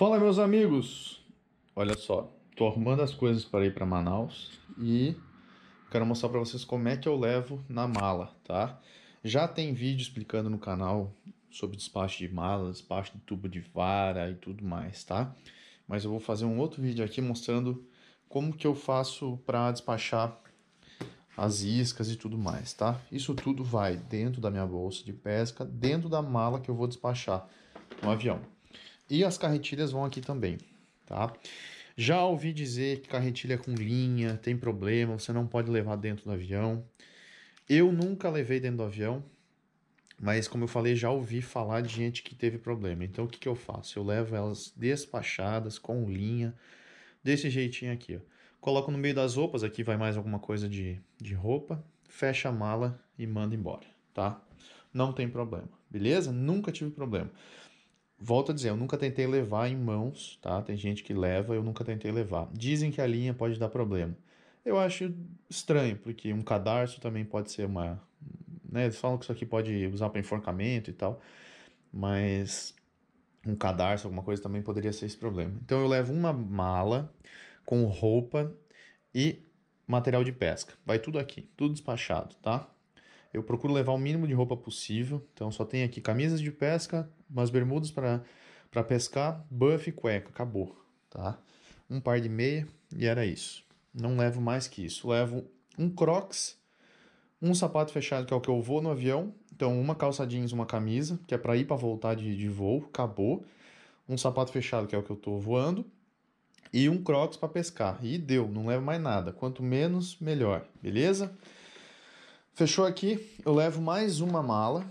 Fala, meus amigos! Olha só, tô arrumando as coisas para ir para Manaus e quero mostrar para vocês como é que eu levo na mala, tá? Já tem vídeo explicando no canal sobre despacho de mala, despacho de tubo de vara e tudo mais, tá? Mas eu vou fazer um outro vídeo aqui mostrando como que eu faço para despachar as iscas e tudo mais, tá? Isso tudo vai dentro da minha bolsa de pesca, dentro da mala que eu vou despachar no avião. E as carretilhas vão aqui também, tá? Já ouvi dizer que carretilha é com linha tem problema, você não pode levar dentro do avião. Eu nunca levei dentro do avião, mas como eu falei, já ouvi falar de gente que teve problema. Então o que, que eu faço? Eu levo elas despachadas, com linha, desse jeitinho aqui. Ó. Coloco no meio das roupas, aqui vai mais alguma coisa de, de roupa, fecha a mala e manda embora, tá? Não tem problema, beleza? Nunca tive problema. Volto a dizer, eu nunca tentei levar em mãos, tá? Tem gente que leva, eu nunca tentei levar. Dizem que a linha pode dar problema. Eu acho estranho, porque um cadarço também pode ser uma. Né? Eles falam que isso aqui pode usar para enforcamento e tal, mas um cadarço, alguma coisa também poderia ser esse problema. Então eu levo uma mala com roupa e material de pesca. Vai tudo aqui, tudo despachado, tá? Eu procuro levar o mínimo de roupa possível. Então só tem aqui camisas de pesca, umas bermudas para pescar, buff e cueca. Acabou, tá? Um par de meia e era isso. Não levo mais que isso. Levo um crocs, um sapato fechado, que é o que eu vou no avião. Então uma calça jeans, uma camisa, que é para ir para voltar de, de voo. Acabou. Um sapato fechado, que é o que eu tô voando e um Crocs para pescar. E deu, não levo mais nada. Quanto menos, melhor. Beleza? Fechou aqui, eu levo mais uma mala,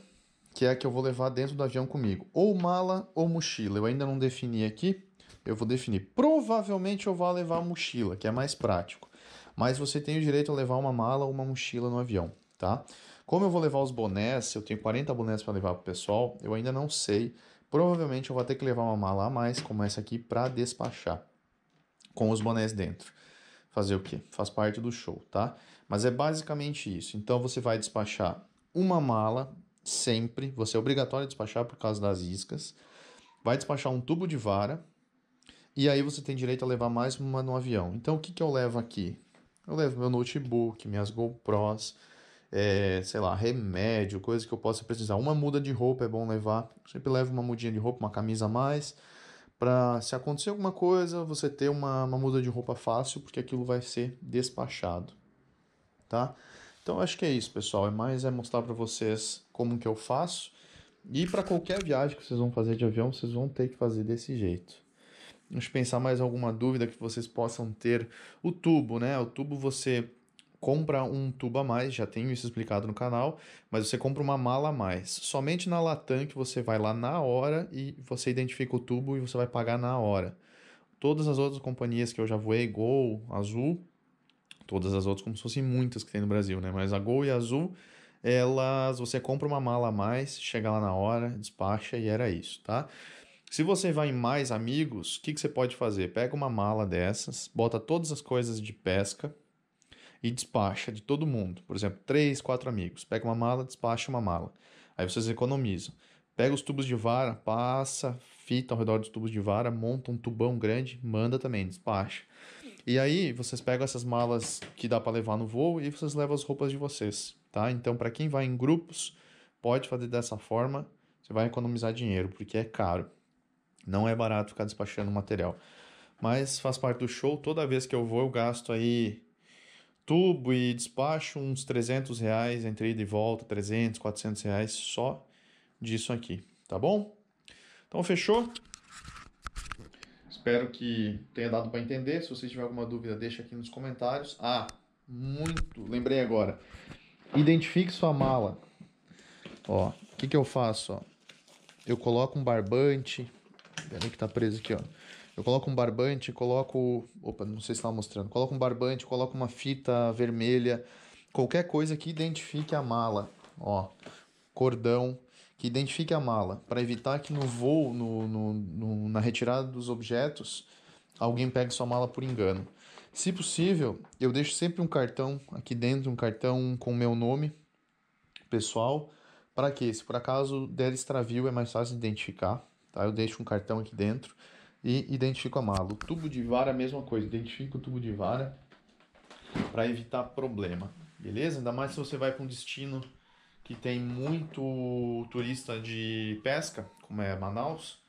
que é a que eu vou levar dentro do avião comigo. Ou mala ou mochila. Eu ainda não defini aqui, eu vou definir. Provavelmente eu vou levar a mochila, que é mais prático. Mas você tem o direito a levar uma mala ou uma mochila no avião, tá? Como eu vou levar os bonés, eu tenho 40 bonés para levar para o pessoal, eu ainda não sei. Provavelmente eu vou ter que levar uma mala a mais, como essa aqui, para despachar com os bonés dentro fazer o quê? Faz parte do show, tá? Mas é basicamente isso. Então você vai despachar uma mala sempre, você é obrigatório despachar por causa das iscas. Vai despachar um tubo de vara e aí você tem direito a levar mais uma no avião. Então o que, que eu levo aqui? Eu levo meu notebook, minhas GoPros, é, sei lá, remédio, coisa que eu possa precisar. Uma muda de roupa é bom levar. Eu sempre levo uma mudinha de roupa, uma camisa a mais para se acontecer alguma coisa, você ter uma, uma muda de roupa fácil, porque aquilo vai ser despachado, tá? Então acho que é isso, pessoal. É mais é mostrar para vocês como que eu faço. E para qualquer viagem que vocês vão fazer de avião, vocês vão ter que fazer desse jeito. eu pensar mais alguma dúvida que vocês possam ter. O tubo, né? O tubo você compra um tubo a mais, já tenho isso explicado no canal, mas você compra uma mala a mais. Somente na Latam que você vai lá na hora e você identifica o tubo e você vai pagar na hora. Todas as outras companhias que eu já voei, Gol, Azul, todas as outras como se fossem muitas que tem no Brasil, né? Mas a Gol e a Azul, elas você compra uma mala a mais, chega lá na hora, despacha e era isso, tá? Se você vai em mais amigos, o que, que você pode fazer? Pega uma mala dessas, bota todas as coisas de pesca, e despacha de todo mundo. Por exemplo, três, quatro amigos. Pega uma mala, despacha uma mala. Aí vocês economizam. Pega os tubos de vara, passa fita ao redor dos tubos de vara, monta um tubão grande, manda também, despacha. E aí vocês pegam essas malas que dá para levar no voo e vocês levam as roupas de vocês, tá? Então, para quem vai em grupos, pode fazer dessa forma, você vai economizar dinheiro, porque é caro. Não é barato ficar despachando material. Mas faz parte do show, toda vez que eu vou eu gasto aí tubo e despacho uns 300 reais entre ida e volta, 300, 400 reais só disso aqui, tá bom? Então fechou? Espero que tenha dado para entender. Se você tiver alguma dúvida, deixa aqui nos comentários. Ah, muito, lembrei agora. Identifique sua mala. Ó, o que, que eu faço? Ó? Eu coloco um barbante, peraí que tá preso aqui, ó. Eu coloco um barbante, coloco. Opa, não sei se estava mostrando. Coloco um barbante, coloco uma fita vermelha, qualquer coisa que identifique a mala. Ó, cordão que identifique a mala, para evitar que no voo, no, no, no, na retirada dos objetos, alguém pegue sua mala por engano. Se possível, eu deixo sempre um cartão aqui dentro, um cartão com meu nome pessoal, para que se por acaso der extravio é mais fácil de identificar, tá? Eu deixo um cartão aqui dentro e identifico a mala. O tubo de vara, é mesma coisa, identifico o tubo de vara para evitar problema, beleza? Ainda mais se você vai para um destino que tem muito turista de pesca, como é Manaus,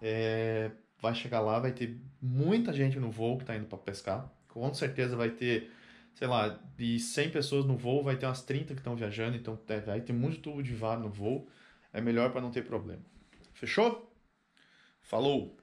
é, vai chegar lá, vai ter muita gente no voo que está indo para pescar, com certeza vai ter, sei lá, de 100 pessoas no voo, vai ter umas 30 que estão viajando, então é, vai ter muito tubo de vara no voo, é melhor para não ter problema. Fechou? Falou!